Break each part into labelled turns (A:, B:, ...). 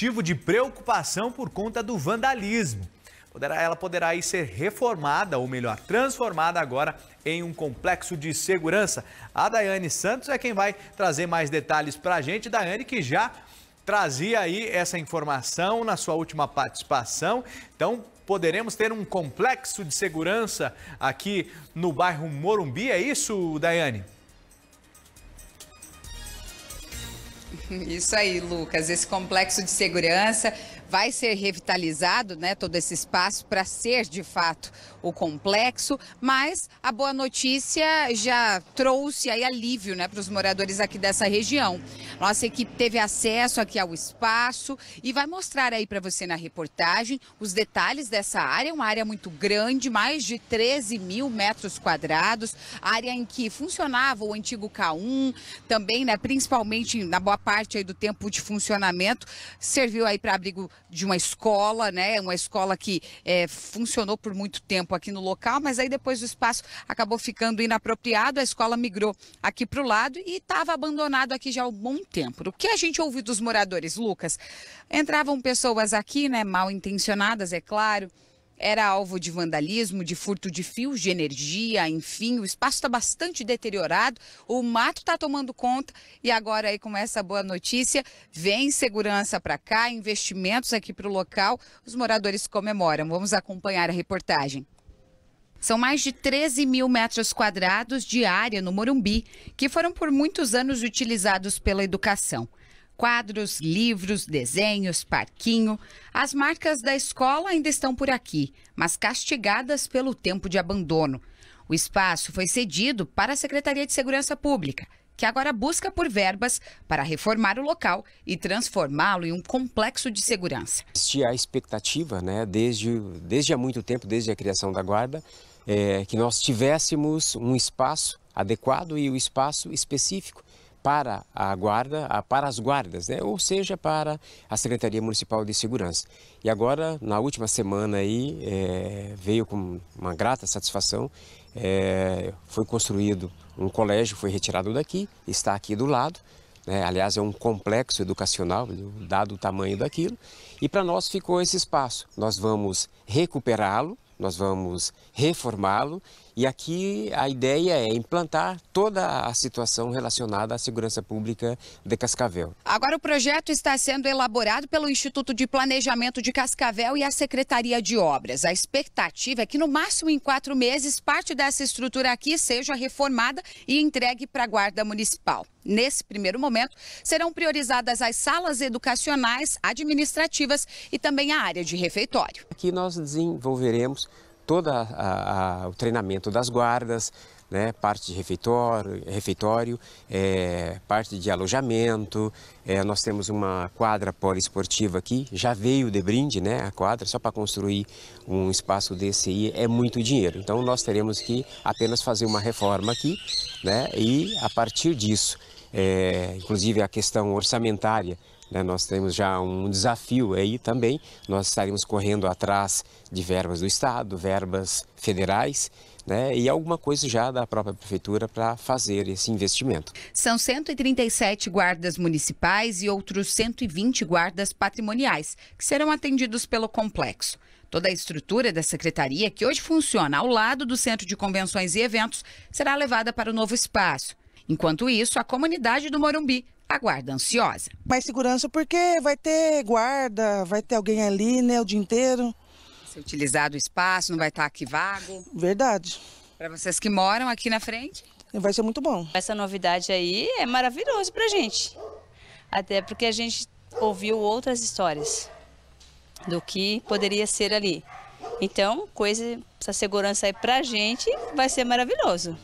A: motivo de preocupação por conta do vandalismo. Poderá, ela poderá aí ser reformada, ou melhor, transformada agora em um complexo de segurança. A Daiane Santos é quem vai trazer mais detalhes para a gente. Daiane, que já trazia aí essa informação na sua última participação. Então, poderemos ter um complexo de segurança aqui no bairro Morumbi, é isso, Daiane?
B: Isso aí, Lucas. Esse complexo de segurança vai ser revitalizado, né, todo esse espaço para ser de fato o complexo, mas a boa notícia já trouxe aí alívio, né, para os moradores aqui dessa região. Nossa equipe teve acesso aqui ao espaço e vai mostrar aí para você na reportagem os detalhes dessa área, uma área muito grande, mais de 13 mil metros quadrados, área em que funcionava o antigo K1, também, né, principalmente na boa parte aí do tempo de funcionamento, serviu aí para abrigo de uma escola, né? Uma escola que é, funcionou por muito tempo aqui no local, mas aí depois o espaço acabou ficando inapropriado, a escola migrou aqui para o lado e estava abandonado aqui já há um bom tempo. O que a gente ouviu dos moradores, Lucas? Entravam pessoas aqui, né? Mal intencionadas, é claro era alvo de vandalismo, de furto de fios de energia, enfim, o espaço está bastante deteriorado, o mato está tomando conta e agora aí com essa boa notícia, vem segurança para cá, investimentos aqui para o local, os moradores comemoram. Vamos acompanhar a reportagem. São mais de 13 mil metros quadrados de área no Morumbi, que foram por muitos anos utilizados pela educação. Quadros, livros, desenhos, parquinho. As marcas da escola ainda estão por aqui, mas castigadas pelo tempo de abandono. O espaço foi cedido para a Secretaria de Segurança Pública, que agora busca por verbas para reformar o local e transformá-lo em um complexo de segurança.
C: Existe a expectativa, né, desde, desde há muito tempo, desde a criação da guarda, é, que nós tivéssemos um espaço adequado e o um espaço específico para a guarda, para as guardas, né? ou seja, para a Secretaria Municipal de Segurança. E agora, na última semana aí, é, veio com uma grata satisfação, é, foi construído um colégio, foi retirado daqui, está aqui do lado, né? aliás é um complexo educacional, dado o tamanho daquilo, e para nós ficou esse espaço. Nós vamos recuperá-lo, nós vamos reformá-lo e aqui a ideia é implantar toda a situação relacionada à segurança pública de Cascavel.
B: Agora o projeto está sendo elaborado pelo Instituto de Planejamento de Cascavel e a Secretaria de Obras. A expectativa é que no máximo em quatro meses parte dessa estrutura aqui seja reformada e entregue para a Guarda Municipal. Nesse primeiro momento, serão priorizadas as salas educacionais, administrativas e também a área de refeitório.
C: Aqui nós desenvolveremos todo o treinamento das guardas, né, parte de refeitório, refeitório é, parte de alojamento. É, nós temos uma quadra poliesportiva aqui, já veio de brinde né, a quadra, só para construir um espaço desse aí é muito dinheiro. Então nós teremos que apenas fazer uma reforma aqui né, e a partir disso, é, inclusive a questão orçamentária, né? Nós temos já um desafio aí também, nós estaremos correndo atrás de verbas do Estado, verbas federais, né, e alguma coisa já da própria prefeitura para fazer esse investimento.
B: São 137 guardas municipais e outros 120 guardas patrimoniais, que serão atendidos pelo complexo. Toda a estrutura da secretaria, que hoje funciona ao lado do Centro de Convenções e Eventos, será levada para o novo espaço. Enquanto isso, a comunidade do Morumbi aguarda ansiosa. Mais segurança porque vai ter guarda, vai ter alguém ali, né, o dia inteiro. Ser utilizado o espaço, não vai estar aqui vago. Verdade. Para vocês que moram aqui na frente. Vai ser muito bom. Essa novidade aí é maravilhoso pra gente. Até porque a gente ouviu outras histórias do que poderia ser ali. Então, coisa, essa segurança aí pra gente vai ser maravilhoso.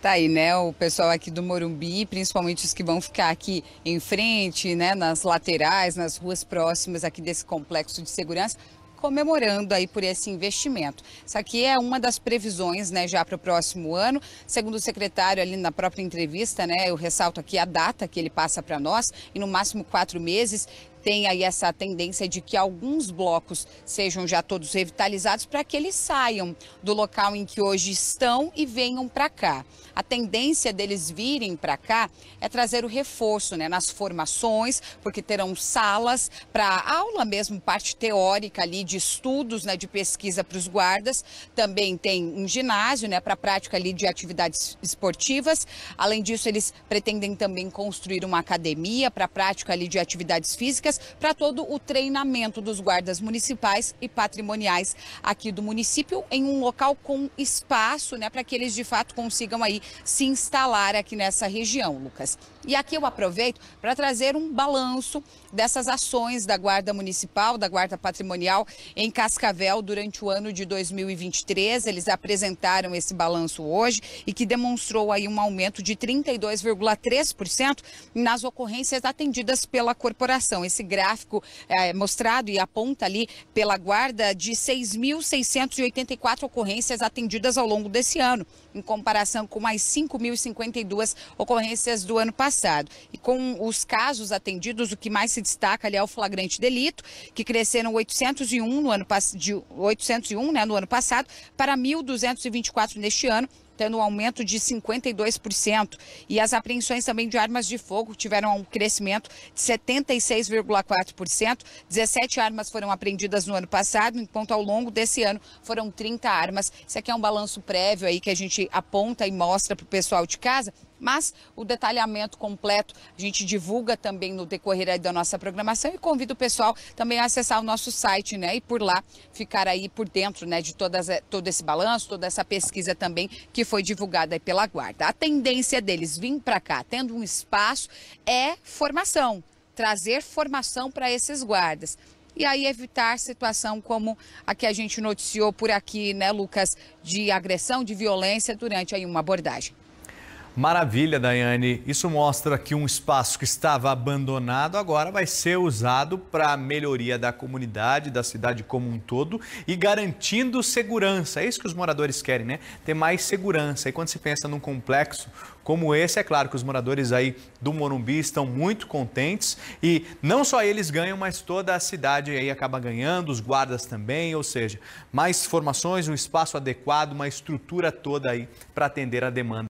B: Tá aí, né? O pessoal aqui do Morumbi, principalmente os que vão ficar aqui em frente, né? Nas laterais, nas ruas próximas aqui desse complexo de segurança, comemorando aí por esse investimento. Isso aqui é uma das previsões, né, já para o próximo ano. Segundo o secretário ali na própria entrevista, né, eu ressalto aqui a data que ele passa para nós e no máximo quatro meses tem aí essa tendência de que alguns blocos sejam já todos revitalizados para que eles saiam do local em que hoje estão e venham para cá. A tendência deles virem para cá é trazer o reforço né, nas formações, porque terão salas para aula mesmo, parte teórica ali de estudos, né, de pesquisa para os guardas. Também tem um ginásio né, para prática ali de atividades esportivas. Além disso, eles pretendem também construir uma academia para prática ali de atividades físicas para todo o treinamento dos guardas municipais e patrimoniais aqui do município em um local com espaço, né, para que eles de fato consigam aí se instalar aqui nessa região, Lucas. E aqui eu aproveito para trazer um balanço dessas ações da Guarda Municipal, da Guarda Patrimonial em Cascavel durante o ano de 2023. Eles apresentaram esse balanço hoje e que demonstrou aí um aumento de 32,3% nas ocorrências atendidas pela corporação. Esse esse gráfico é, mostrado e aponta ali pela guarda de 6.684 ocorrências atendidas ao longo desse ano, em comparação com mais 5.052 ocorrências do ano passado. E com os casos atendidos, o que mais se destaca ali é o flagrante delito, que cresceram 801 no ano de 801, né, no ano passado para 1.224 neste ano tendo um aumento de 52%. E as apreensões também de armas de fogo tiveram um crescimento de 76,4%. 17 armas foram apreendidas no ano passado, enquanto ao longo desse ano foram 30 armas. Isso aqui é um balanço prévio aí que a gente aponta e mostra para o pessoal de casa. Mas o detalhamento completo a gente divulga também no decorrer da nossa programação e convido o pessoal também a acessar o nosso site, né? E por lá ficar aí por dentro, né? De todas, eh, todo esse balanço, toda essa pesquisa também que foi divulgada pela Guarda. A tendência deles vir para cá tendo um espaço é formação, trazer formação para esses guardas e aí evitar situação como a que a gente noticiou por aqui, né, Lucas, de agressão, de violência durante aí uma abordagem.
A: Maravilha, Daiane. Isso mostra que um espaço que estava abandonado agora vai ser usado para a melhoria da comunidade, da cidade como um todo e garantindo segurança. É isso que os moradores querem, né? Ter mais segurança. E quando se pensa num complexo como esse, é claro que os moradores aí do Morumbi estão muito contentes e não só eles ganham, mas toda a cidade aí acaba ganhando, os guardas também, ou seja, mais formações, um espaço adequado, uma estrutura toda aí para atender a demanda.